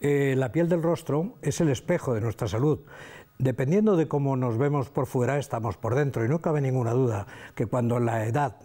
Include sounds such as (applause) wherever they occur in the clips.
Eh, la piel del rostro es el espejo de nuestra salud. Dependiendo de cómo nos vemos por fuera, estamos por dentro. Y no cabe ninguna duda que cuando la edad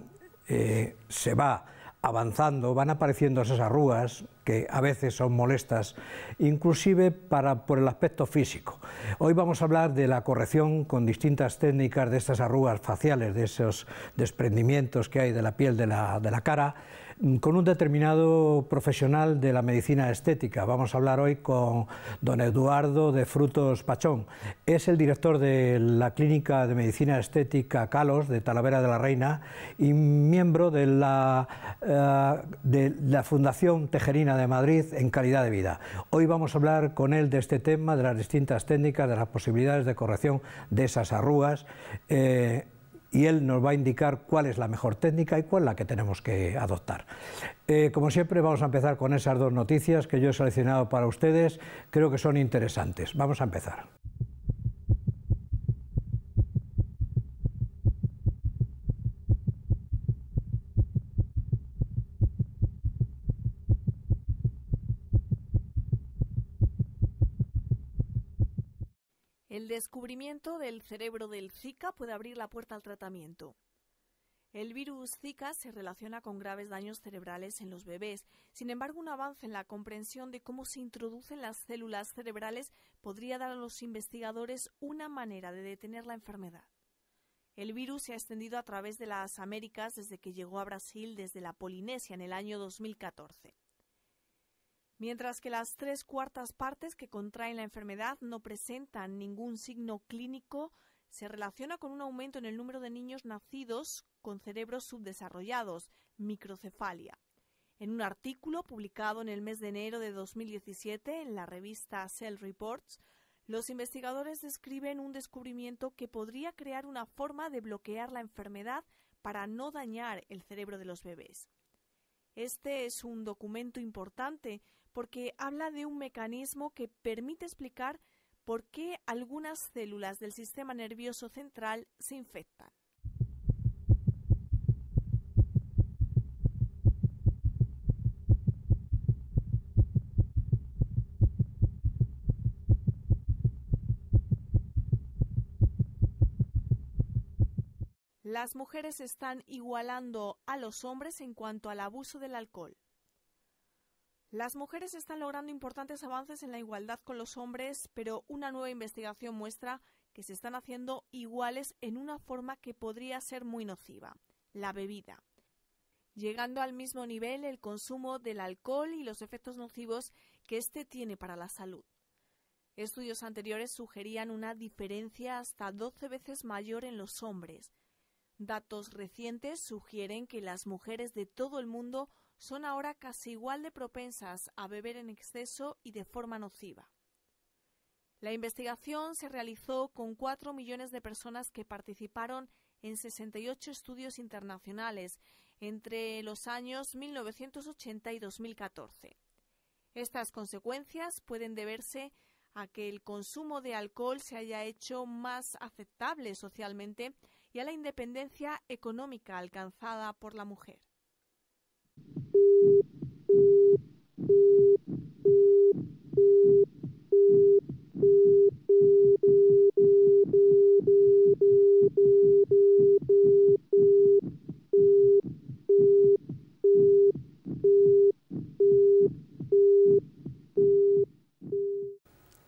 eh, se va avanzando, van apareciendo esas arrugas que a veces son molestas, inclusive para, por el aspecto físico. Hoy vamos a hablar de la corrección con distintas técnicas de estas arrugas faciales, de esos desprendimientos que hay de la piel de la, de la cara Mm, con un determinado profesional de la medicina estética. Vamos a hablar hoy con don Eduardo de Frutos Pachón. Es el director de la Clínica de Medicina Estética Calos de Talavera de la Reina y miembro de la, eh, de la Fundación Tejerina de Madrid en calidad de vida. Hoy vamos a hablar con él de este tema, de las distintas técnicas, de las posibilidades de corrección de esas arrugas. Eh, y él nos va a indicar cuál es la mejor técnica y cuál es la que tenemos que adoptar. Eh, como siempre, vamos a empezar con esas dos noticias que yo he seleccionado para ustedes, creo que son interesantes. Vamos a empezar. El descubrimiento del cerebro del Zika puede abrir la puerta al tratamiento. El virus Zika se relaciona con graves daños cerebrales en los bebés. Sin embargo, un avance en la comprensión de cómo se introducen las células cerebrales podría dar a los investigadores una manera de detener la enfermedad. El virus se ha extendido a través de las Américas desde que llegó a Brasil desde la Polinesia en el año 2014 mientras que las tres cuartas partes que contraen la enfermedad no presentan ningún signo clínico, se relaciona con un aumento en el número de niños nacidos con cerebros subdesarrollados, microcefalia. En un artículo publicado en el mes de enero de 2017 en la revista Cell Reports, los investigadores describen un descubrimiento que podría crear una forma de bloquear la enfermedad para no dañar el cerebro de los bebés. Este es un documento importante porque habla de un mecanismo que permite explicar por qué algunas células del sistema nervioso central se infectan. Las mujeres están igualando a los hombres en cuanto al abuso del alcohol. Las mujeres están logrando importantes avances en la igualdad con los hombres, pero una nueva investigación muestra que se están haciendo iguales en una forma que podría ser muy nociva, la bebida. Llegando al mismo nivel el consumo del alcohol y los efectos nocivos que éste tiene para la salud. Estudios anteriores sugerían una diferencia hasta 12 veces mayor en los hombres. Datos recientes sugieren que las mujeres de todo el mundo son ahora casi igual de propensas a beber en exceso y de forma nociva. La investigación se realizó con 4 millones de personas que participaron en 68 estudios internacionales entre los años 1980 y 2014. Estas consecuencias pueden deberse a que el consumo de alcohol se haya hecho más aceptable socialmente y a la independencia económica alcanzada por la mujer.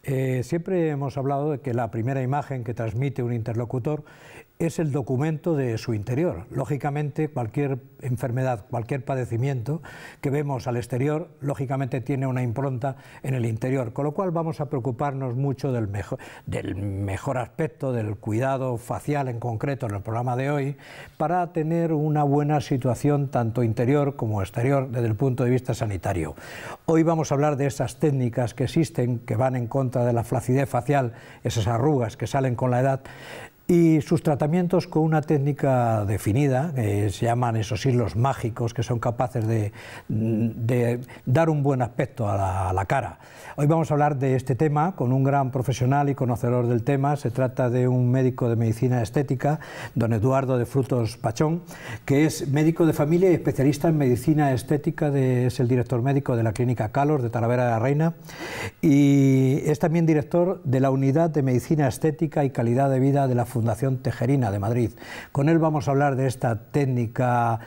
Eh, siempre hemos hablado de que la primera imagen que transmite un interlocutor es el documento de su interior. Lógicamente, cualquier enfermedad, cualquier padecimiento que vemos al exterior, lógicamente tiene una impronta en el interior, con lo cual vamos a preocuparnos mucho del mejor, mejor aspecto, del cuidado facial en concreto en el programa de hoy, para tener una buena situación tanto interior como exterior desde el punto de vista sanitario. Hoy vamos a hablar de esas técnicas que existen, que van en contra de la flacidez facial, esas arrugas que salen con la edad, y sus tratamientos con una técnica definida, que se llaman esos hilos mágicos, que son capaces de, dar un buen aspecto a la, cara. Hoy vamos a hablar de este tema con un gran profesional y conocedor del tema. Se trata de un médico de medicina estética, don Eduardo de Frutos Pachón, que es médico de familia y especialista en medicina estética, es el director médico de la clínica Calor de Talavera de la Reina y es también director de la unidad de medicina estética y calidad de vida de la Fundación Tejerina de Madrid. Con él vamos a hablar de esta técnica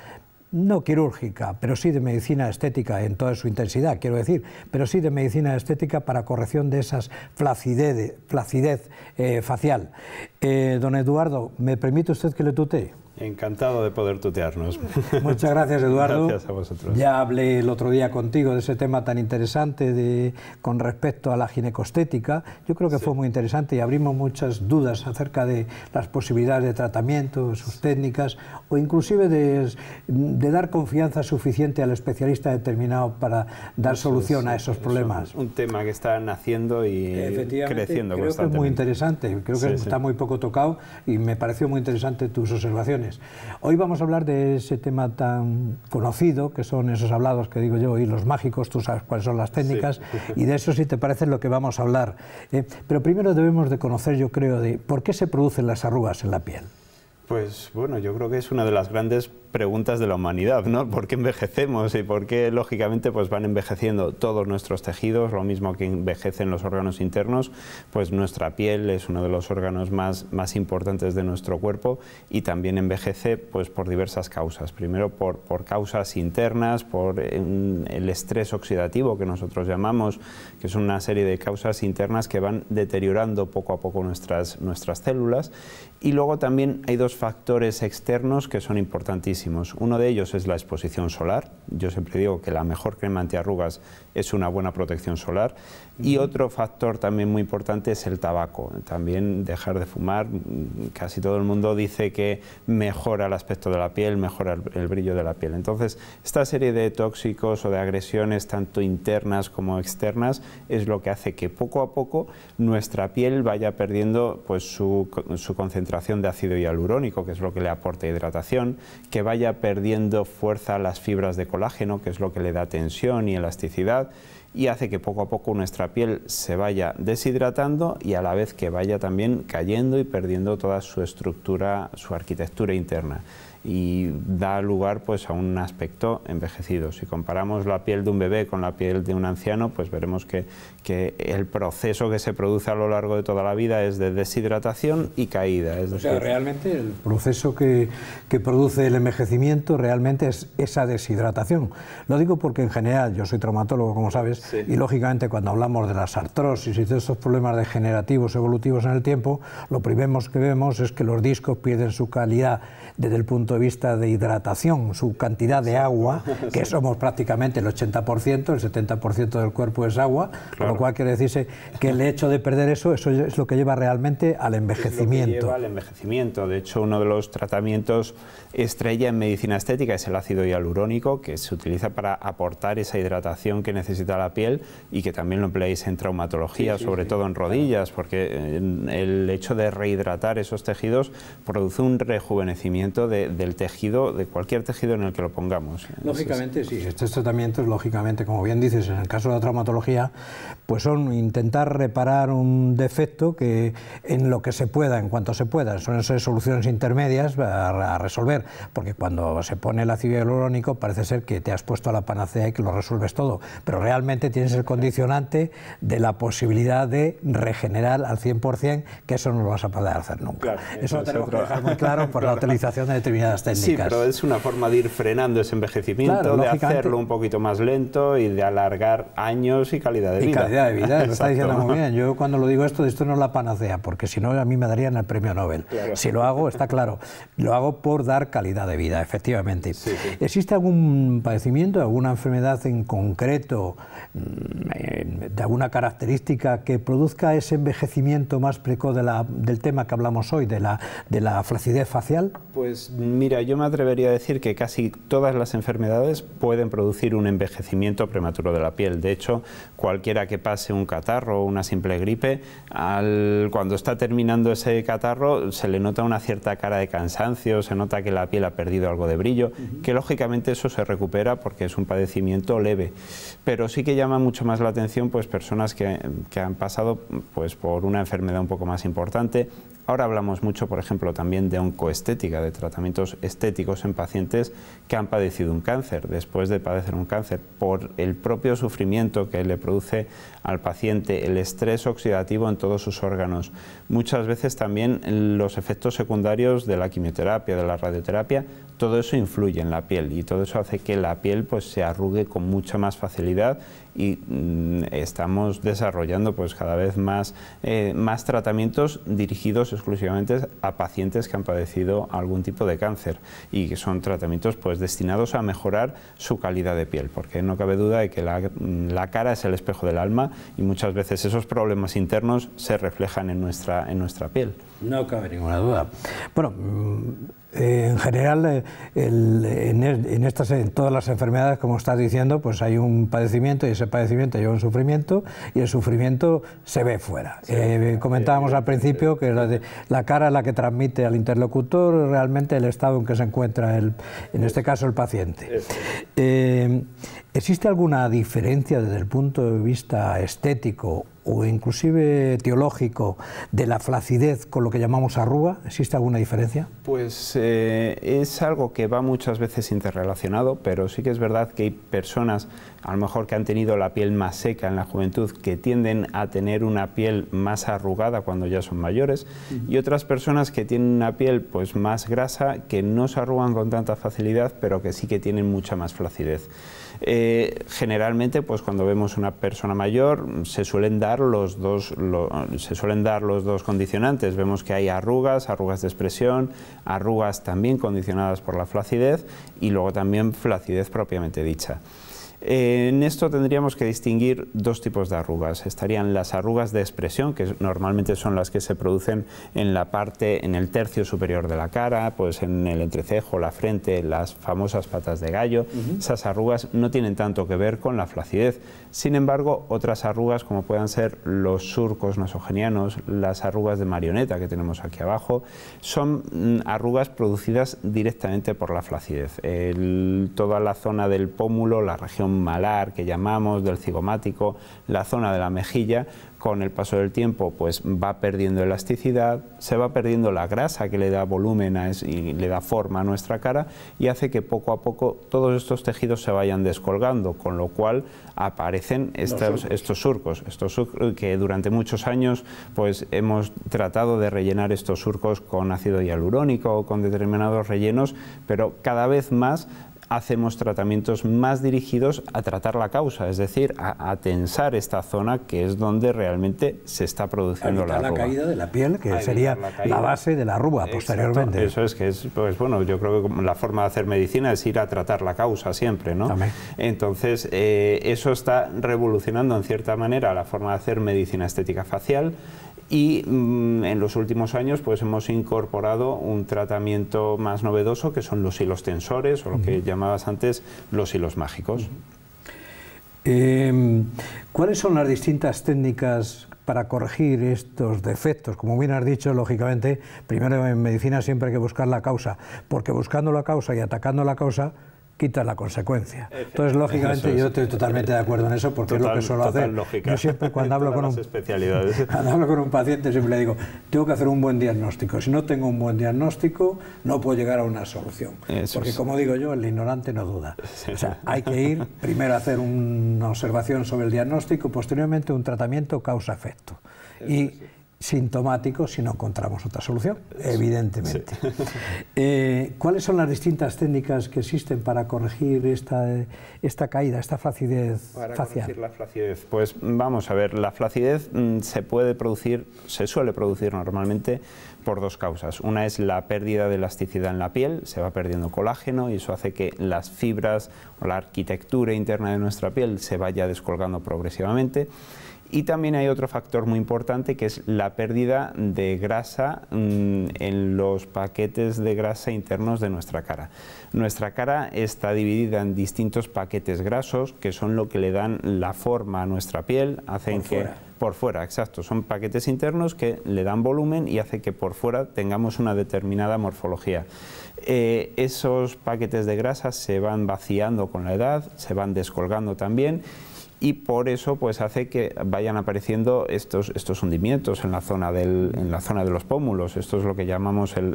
no quirúrgica, pero sí de medicina estética en toda su intensidad, quiero decir, pero sí de medicina estética para corrección de esas flacidez, eh, facial. Eh, don Eduardo, ¿me permite usted que le tutee? Encantado de poder tutearnos. (laughs) Muchas gracias, Eduardo. Gracias a vosotros. Ya hablé el otro día contigo de ese tema tan interesante de, con respecto a la ginecostética. Yo creo que fue muy interesante y abrimos muchas dudas acerca de las posibilidades de tratamiento, sus técnicas o inclusive de, dar confianza suficiente al especialista determinado para dar solución a esos problemas. un tema que está naciendo y creciendo creo constantemente. Creo que es muy interesante. Creo que está muy poco tocado y me pareció muy interesante tus observaciones. Hoy vamos a hablar de ese tema tan conocido, que son esos hablados que digo yo, y los mágicos, tú sabes cuáles son las técnicas, (laughs) y de eso, si te parece, lo que vamos a hablar. Eh, pero primero debemos de conocer, yo creo, de por qué se producen las arrugas en la piel. Pues bueno, yo creo que es una de las grandes preguntas de la humanidad, ¿no? ¿Por qué envejecemos y por qué, lógicamente, pues van envejeciendo todos nuestros tejidos, lo mismo que envejecen los órganos internos, pues nuestra piel es uno de los órganos más, más importantes de nuestro cuerpo y también envejece pues por diversas causas. Primero por, por causas internas, por eh, el estrés oxidativo que nosotros llamamos, que es una serie de causas internas que van deteriorando poco a poco nuestras, nuestras células. Y luego también hay dos factores externos que son importantísimos. Uno de ellos es la exposición solar. Yo siempre digo que la mejor crema antiarrugas es una buena protección solar. Y otro factor también muy importante es el tabaco. También dejar de fumar. Casi todo el mundo dice que mejora el aspecto de la piel, mejora el brillo de la piel. Entonces, esta serie de tóxicos o de agresiones, tanto internas como externas, es lo que hace que poco a poco nuestra piel vaya perdiendo pues, su, su concentración de ácido hialurónico que es lo que le aporta hidratación, que vaya perdiendo fuerza a las fibras de colágeno, que es lo que le da tensión y elasticidad, y hace que poco a poco nuestra piel se vaya deshidratando y a la vez que vaya también cayendo y perdiendo toda su estructura, su arquitectura interna y da lugar pues a un aspecto envejecido. Si comparamos la piel de un bebé con la piel de un anciano, pues veremos que, que el proceso que se produce a lo largo de toda la vida es de deshidratación y caída. Es o sea, realmente el proceso que, produce el envejecimiento realmente es esa deshidratación. Lo digo porque en general yo soy traumatólogo, como sabes, y lógicamente cuando hablamos de las artrosis y de esos problemas degenerativos evolutivos en el tiempo, lo primero que vemos es que los discos pierden su calidad desde el punto de vista de hidratación, su cantidad de agua, (laughs) que somos prácticamente el 80%, el 70% del cuerpo es agua, con lo cual quiere decirse que el hecho de perder eso, eso es lo que lleva realmente al envejecimiento. lleva al envejecimiento. De hecho, uno de los tratamientos estrella en medicina estética es el ácido hialurónico, que se utiliza para aportar esa hidratación que necesita la piel y que también lo empleáis en traumatología, sobre todo en rodillas, porque eh, el hecho de rehidratar esos tejidos produce un rejuvenecimiento de, del tejido, de cualquier tejido en el que lo pongamos. Lógicamente, si sí. Estos tratamientos, lógicamente, como bien dices, en el caso de la traumatología, pues son intentar reparar un defecto que en lo que se pueda, en cuanto se pueda, son esas soluciones intermedias a, resolver, porque cuando se pone el ácido hialurónico parece ser que te has puesto a la panacea y que lo resuelves todo, pero realmente tienes el condicionante de la posibilidad de regenerar al 100%, que eso no lo vas a poder hacer nunca. eso, lo tenemos que dejar muy claro por la (laughs) utilización de determinados Sí, pero es una forma de ir frenando ese envejecimiento, de hacerlo un poquito más lento y de alargar años y calidad de vida. Y calidad de vida, lo está diciendo muy bien. Yo (laughs) cuando lo digo esto, esto no es la panacea, porque si no a mí me darían el premio Nobel. Si lo hago, está claro, lo hago por dar calidad de vida, efectivamente. ¿Existe algún padecimiento, alguna enfermedad en concreto, mm, de alguna característica que produzca ese envejecimiento más precoz de la, del tema que hablamos hoy, de la, de la flacidez facial? Pues mira, yo me atrevería a decir que casi todas las enfermedades pueden producir un envejecimiento prematuro de la piel. De hecho, cualquiera que pase un catarro o una simple gripe, al, cuando está terminando ese catarro se le nota una cierta cara de cansancio, se nota que la piel ha perdido algo de brillo, que lógicamente eso se recupera porque es un padecimiento leve. Pero sí que llama mucho más la atención pues, personas que, que han pasado pues, por una enfermedad un poco más importante. Ahora hablamos mucho, por ejemplo, también de oncoestética, de tratamientos estéticos en pacientes que han padecido un cáncer, después de padecer un cáncer, por el propio sufrimiento que le produce al paciente, el estrés oxidativo en todos sus órganos. Muchas veces también los efectos secundarios de la quimioterapia, de la radioterapia, todo eso influye en la piel y todo eso hace que la piel pues, se arrugue con mucha más facilidad y mm, estamos desarrollando pues, cada vez más, eh, más tratamientos dirigidos exclusivamente a pacientes que han padecido algún tipo de cáncer y que son tratamientos pues, destinados a mejorar su calidad de piel, porque no cabe duda de que la, mm, cara es el espejo del alma y muchas veces esos problemas internos se reflejan en nuestra, en nuestra piel. No cabe ninguna duda. Bueno, en general, eh, en, estas, todas las enfermedades, como estás diciendo, pues hay un padecimiento y ese padecimiento lleva un sufrimiento y el sufrimiento se ve fuera. Eh, comentábamos al principio que la, la, cara es la que transmite al interlocutor realmente el estado en que se encuentra, el, en este caso, el paciente. ¿Existe alguna diferencia desde el punto de vista estético o inclusive teológico de la flacidez con lo que llamamos arruga? ¿Existe alguna diferencia? Pues eh, es algo que va muchas veces interrelacionado, pero sí que es verdad que hay personas, a lo mejor que han tenido la piel más seca en la juventud, que tienden a tener una piel más arrugada cuando ya son mayores, y otras personas que tienen una piel pues más grasa, que no se arrugan con tanta facilidad, pero que sí que tienen mucha más flacidez. Eh, generalmente, pues, cuando vemos una persona mayor, se suelen dar los dos condicionantes. Vemos que hay arrugas, arrugas de expresión, arrugas también condicionadas por la flacidez y luego también flacidez propiamente dicha. Eh, en esto tendríamos que distinguir dos tipos de arrugas. Estarían las arrugas de expresión, que normalmente son las que se producen en la parte, en el tercio superior de la cara, pues en el entrecejo, la frente, las famosas patas de gallo. Esas arrugas no tienen tanto que ver con la flacidez. Sin embargo, otras arrugas, como puedan ser los surcos nasogenianos, las arrugas de marioneta que tenemos aquí abajo, son mm, arrugas producidas directamente por la flacidez. toda la zona del pómulo, la región malar que llamamos, del cigomático, la zona de la mejilla, con el paso del tiempo pues va perdiendo elasticidad, se va perdiendo la grasa que le da volumen y le da forma a nuestra cara y hace que poco a poco todos estos tejidos se vayan descolgando, con lo cual aparecen estos, surcos. estos que durante muchos años pues hemos tratado de rellenar estos surcos con ácido hialurónico o con determinados rellenos, pero cada vez más hacemos tratamientos más dirigidos a tratar la causa, es decir, a, tensar esta zona que es donde realmente se está produciendo la, la caída de la piel, que sería la, base de la arruga posteriormente. Eso es que es, pues bueno, yo creo que la forma de hacer medicina es ir a tratar la causa siempre, ¿no? Entonces, eh, eso está revolucionando en cierta manera la forma de hacer medicina estética facial y mm, en los últimos años pues hemos incorporado un tratamiento más novedoso que son los hilos tensores o lo que llamabas antes los hilos mágicos. Em, ¿Cuáles son las distintas técnicas para corregir estos defectos. Como bien has dicho, lógicamente, primero en medicina siempre hay que buscar la causa, porque buscando la causa y atacando la causa quita la consecuencia. Entonces, lógicamente, yo estoy totalmente de acuerdo en eso porque es lo que suelo hacer. Yo siempre cuando hablo, con un, (laughs) con un paciente siempre le digo, tengo que hacer un buen diagnóstico. Si no tengo un buen diagnóstico, no puedo llegar a una solución. porque como digo yo, el ignorante no duda. O sea, hay que ir primero a hacer una observación sobre el diagnóstico, posteriormente un tratamiento causa-efecto. Y sintomático si no encontramos otra solución, evidentemente. (laughs) Eh, ¿Cuáles son las distintas técnicas que existen para corregir esta, esta caída, esta flacidez para facial? la flacidez, pues vamos a ver, la flacidez mm, se puede producir, se suele producir normalmente por dos causas. Una es la pérdida de elasticidad en la piel, se va perdiendo colágeno y eso hace que las fibras o la arquitectura interna de nuestra piel se vaya descolgando progresivamente. Y también hay otro factor muy importante que es la pérdida de grasa mm, en los paquetes de grasa internos de nuestra cara. Nuestra cara está dividida en distintos paquetes grasos que son lo que le dan la forma a nuestra piel, hacen que... Por fuera, exacto. Son paquetes internos que le dan volumen y hace que por fuera tengamos una determinada morfología. Eh, esos paquetes de grasa se van vaciando con la edad, se van descolgando también y por eso pues hace que vayan apareciendo estos, estos hundimientos en la, zona en la zona de los pómulos. Esto es lo que llamamos el,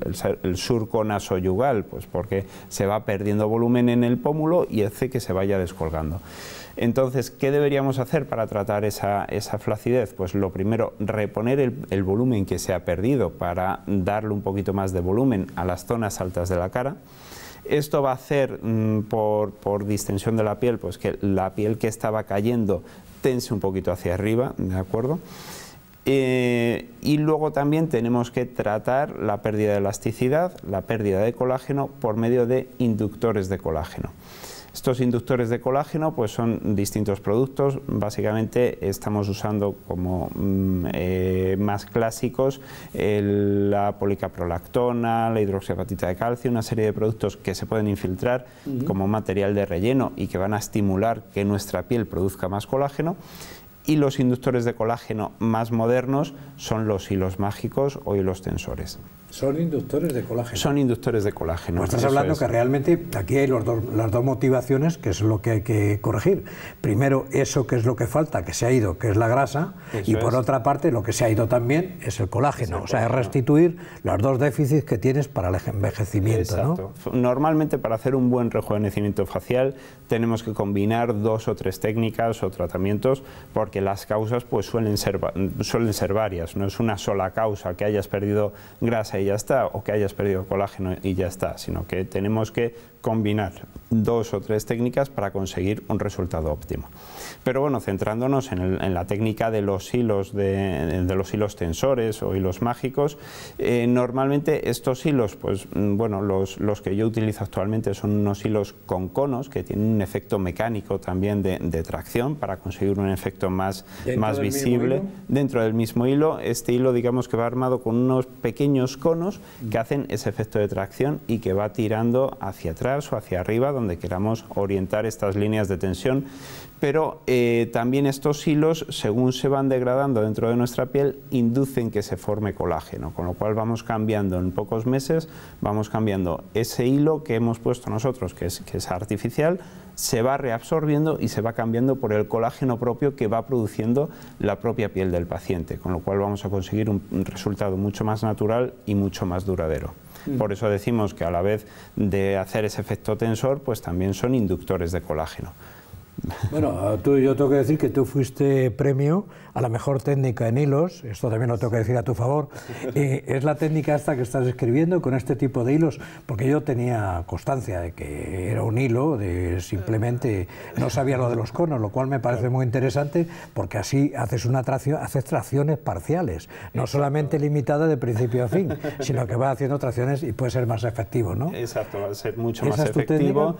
surco nasoyugal, pues porque se va perdiendo volumen en el pómulo y hace que se vaya descolgando. Entonces, ¿qué deberíamos hacer para tratar esa, flacidez? Pues lo primero, reponer el, volumen que se ha perdido para darle un poquito más de volumen a las zonas altas de la cara. Esto va a hacer mm, por, distensión de la piel, pues que la piel que estaba cayendo tense un poquito hacia arriba, ¿de acuerdo? Eh, y luego también tenemos que tratar la pérdida de elasticidad, la pérdida de colágeno por medio de inductores de colágeno. Estos inductores de colágeno pues son distintos productos, básicamente estamos usando como mm, eh, más clásicos la policaprolactona, la hidroxiapatita de calcio, una serie de productos que se pueden infiltrar como material de relleno y que van a estimular que nuestra piel produzca más colágeno y los inductores de colágeno más modernos son los hilos mágicos o hilos tensores. ¿Son inductores de colágeno? Son inductores de colágeno. Pues estás hablando que realmente aquí hay las dos motivaciones que es lo que hay que corregir. Primero, eso que es lo que falta, que se ha ido, que es la grasa, y por otra parte, lo que se ha ido también es el colágeno. o sea, es restituir los dos déficits que tienes para el envejecimiento. Exacto. Normalmente, para hacer un buen rejuvenecimiento facial, tenemos que combinar dos o tres técnicas o tratamientos, que las causas pues suelen ser, suelen ser varias, no es una sola causa que hayas perdido grasa y ya está, o que hayas perdido colágeno y ya está, sino que tenemos que combinar dos o tres técnicas para conseguir un resultado óptimo. Pero bueno, centrándonos en, la técnica de los hilos, de, los hilos tensores o hilos mágicos, eh, normalmente estos hilos, pues mm, bueno, los, que yo utilizo actualmente son unos hilos con conos que tienen un efecto mecánico también de, de tracción para conseguir un efecto más, más visible. Dentro del mismo hilo, este hilo digamos que va armado con unos pequeños conos que mm. hacen ese efecto de tracción y que va tirando hacia atrás o hacia arriba, donde queramos orientar estas líneas de tensión, pero eh, también estos hilos, según se van degradando dentro de nuestra piel, inducen que se forme colágeno, con lo cual vamos cambiando en pocos meses, vamos cambiando ese hilo que hemos puesto nosotros, que es artificial, se va reabsorbiendo y se va cambiando por el colágeno propio que va produciendo la propia piel del paciente, con lo cual vamos a conseguir un resultado mucho más natural y mucho más duradero. Mm. Por eso decimos que a la vez de hacer ese efecto tensor, pues también son inductores de colágeno. Bueno, tú, yo tengo que decir que tú fuiste premio a la mejor técnica en hilos, esto también lo tengo que decir a tu favor, (laughs) es la técnica esta que estás escribiendo con este tipo de hilos, porque yo tenía constancia de que era un hilo, de simplemente no sabía lo de los conos, lo cual me parece muy interesante, porque así haces, una tracciones parciales, no solamente limitada de principio a fin, sino que va haciendo tracciones y puede ser más efectivo, ¿no? Exacto, va a ser mucho más efectivo.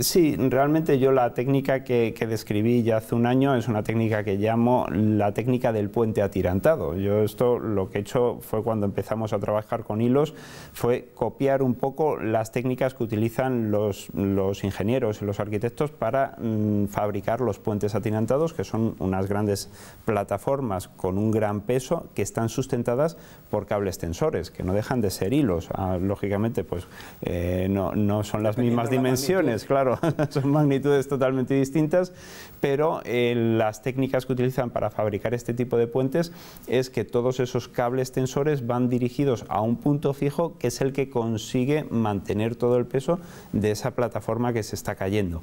sí, realmente yo la técnica que, describí ya hace un año es una técnica que llamo la técnica del puente atirantado. Yo esto lo que he hecho fue cuando empezamos a trabajar con hilos, fue copiar un poco las técnicas que utilizan los, los ingenieros y los arquitectos para mm, fabricar los puentes atirantados, que son unas grandes plataformas con un gran peso que están sustentadas por cables tensores, que no dejan de ser hilos. Ah, lógicamente, pues eh, no, son las mismas dimensiones, claro, (laughs) son magnitudes totalmente distintas, pero eh, las técnicas que utilizan para fabricar este tipo de puentes es que todos esos cables tensores van dirigidos a un punto fijo que es el que consigue mantener todo el peso de esa plataforma que se está cayendo.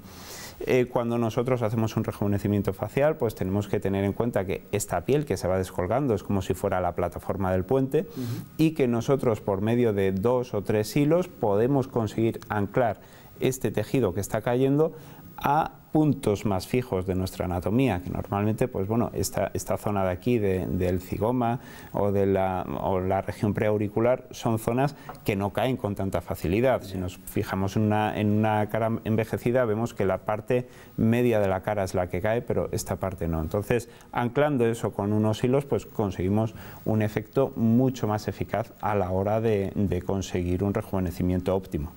Eh, cuando nosotros hacemos un rejuvenecimiento facial, pues tenemos que tener en cuenta que esta piel que se va descolgando es como si fuera la plataforma del puente y que nosotros por medio de dos o tres hilos podemos conseguir anclar este tejido que está cayendo a puntos más fijos de nuestra anatomía, que normalmente, pues bueno, esta, esta zona de aquí, de, del cigoma o de la, o la, región preauricular, son zonas que no caen con tanta facilidad. Si nos fijamos en una, en una cara envejecida, vemos que la parte media de la cara es la que cae, pero esta parte no. Entonces, anclando eso con unos hilos, pues conseguimos un efecto mucho más eficaz a la hora de, conseguir un rejuvenecimiento óptimo.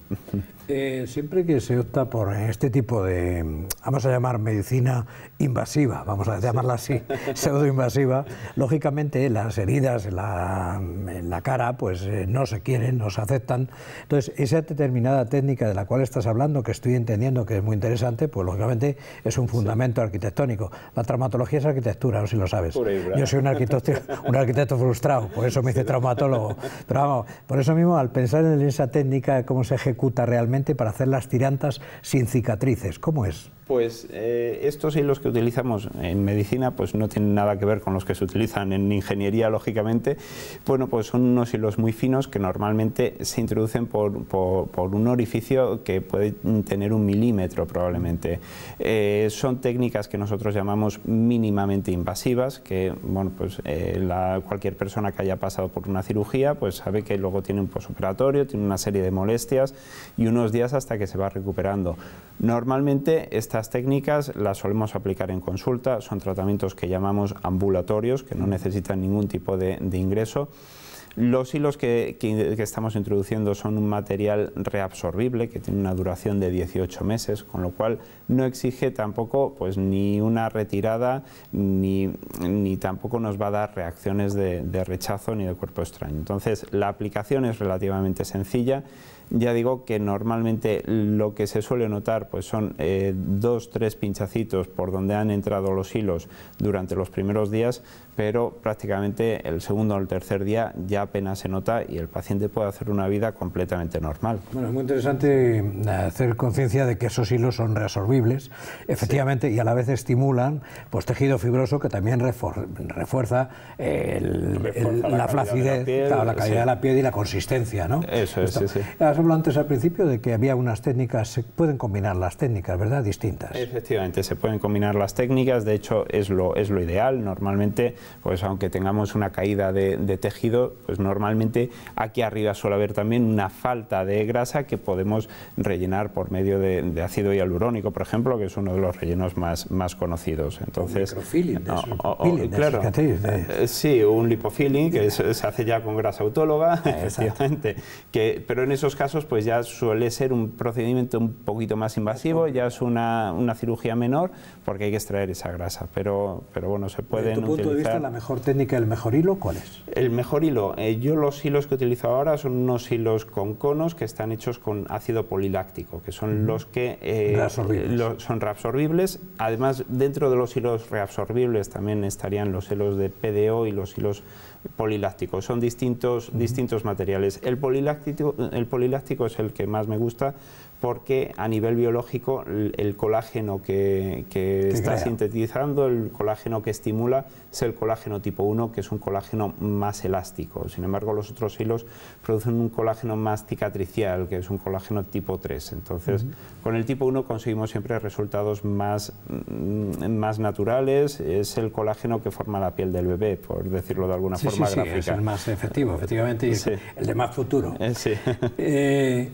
Eh, siempre que se opta por este tipo de eh, vamos a llamar medicina invasiva, vamos a llamarla así, (laughs) pseudoinvasiva, lógicamente las heridas en la, la cara pues eh, no se quieren, no se aceptan. Entonces, esa determinada técnica de la cual estás hablando, que estoy entendiendo que es muy interesante, pues lógicamente es un fundamento arquitectónico. La traumatología es arquitectura, no si lo sabes. Yo soy un arquitecto, un arquitecto frustrado, por eso me hice traumatólogo. Pero vamos, por eso mismo, al pensar en esa técnica, cómo se ejecuta realmente para hacer las tirantas sin cicatrices, es. Pues eh, estos hilos que utilizamos en medicina pues no tienen nada que ver con los que se utilizan en ingeniería, lógicamente. Bueno, pues son unos hilos muy finos que normalmente se introducen por, un orificio que puede tener un milímetro probablemente. Eh, son técnicas que nosotros llamamos mínimamente invasivas, que bueno, pues, eh, cualquier persona que haya pasado por una cirugía pues sabe que luego tiene un posoperatorio, tiene una serie de molestias y unos días hasta que se va recuperando. Normalmente esta las técnicas las solemos aplicar en consulta, son tratamientos que llamamos ambulatorios, que no necesitan ningún tipo de, ingreso. Los hilos que, estamos introduciendo son un material reabsorbible que tiene una duración de 18 meses, con lo cual no exige tampoco pues, ni una retirada ni, tampoco nos va a dar reacciones de rechazo ni de cuerpo extraño. Entonces la aplicación es relativamente sencilla. Ya digo que normalmente lo que se suele notar pues son eh, dos, tres pinchacitos por donde han entrado los hilos durante los primeros días, pero prácticamente el segundo o el tercer día ya apenas se nota y el paciente puede hacer una vida completamente normal. Bueno, es muy interesante eh, hacer conciencia de que esos hilos son reabsorbibles, efectivamente, y a la vez estimulan pues, tejido fibroso que también refuerza, eh, el, la, flacidez, la, calidad de la piel y la consistencia. ¿no? Eso es, sí, antes al principio de que había unas técnicas, se pueden combinar las técnicas, ¿verdad? Distintas. Efectivamente, se pueden combinar las técnicas, de hecho es lo, es lo ideal, normalmente pues aunque tengamos una caída de, tejido, pues normalmente aquí arriba suele haber también una falta de grasa que podemos rellenar por medio de, ácido hialurónico, por ejemplo, que es uno de los rellenos más, más conocidos. Entonces, claro, eh, sí, un lipofilling que se, hace ya con grasa autóloga, (laughs) exactamente que, pero en esos casos pues ya suele ser un procedimiento un poquito más invasivo, ya es una, una cirugía menor porque hay que extraer esa grasa, pero, pero bueno, se pueden utilizar la mejor técnica, el mejor hilo, ¿cuál es? El mejor hilo. Eh, yo los hilos que utilizo ahora son unos hilos con conos que están hechos con ácido poliláctico, que son los que eh, son reabsorbibles. Además, dentro de los hilos reabsorbibles también estarían los hilos de PDO y los hilos polilácticos. Son distintos, distintos materiales. El poliláctico, el poliláctico es el que más me gusta porque a nivel biológico el, colágeno que, está sintetizando, el colágeno que estimula, es el colágeno tipo 1, que es un colágeno más elástico. Sin embargo, los otros hilos producen un colágeno más cicatricial, que es un colágeno tipo 3. Entonces, con el tipo 1 conseguimos siempre resultados más, mm, más naturales. Es el colágeno que forma la piel del bebé, por decirlo de alguna forma gráfica. Sí, es el más efectivo, efectivamente, y el de más futuro. Eh, eh,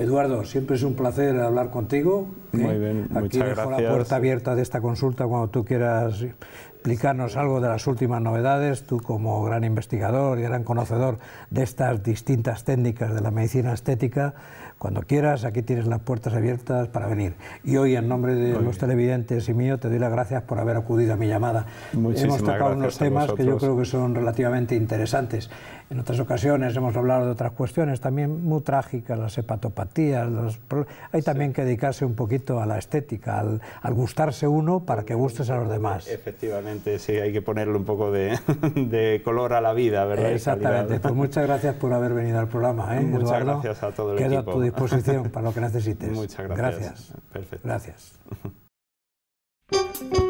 Eduardo, siempre es un placer hablar contigo. ¿eh? Muy bien, Aquí dejo la puerta abierta de esta consulta cuando tú quieras explicarnos algo de las últimas novedades. Tú, como gran investigador y gran conocedor de estas distintas técnicas de la medicina estética, cuando quieras, aquí tienes las puertas abiertas para venir. Y hoy, en nombre de los televidentes y mío, te doy las gracias por haber acudido a mi llamada. Hemos tocado unos temas que yo creo que son relativamente interesantes. En otras ocasiones hemos hablado de otras cuestiones también muy trágicas, las hepatopatías, hay también que dedicarse un poquito a la estética, al, gustarse uno para que gustes a los demás. E-, efectivamente, sí, hay que ponerle un poco de, (laughs) color a la vida, ¿verdad? Exactamente, pues muchas gracias por haber venido al programa. ¿eh, muchas gracias a todo el Quedo a tu disposición para lo que necesites. (laughs) Muchas gracias. Gracias. Perfecto. Gracias. (laughs)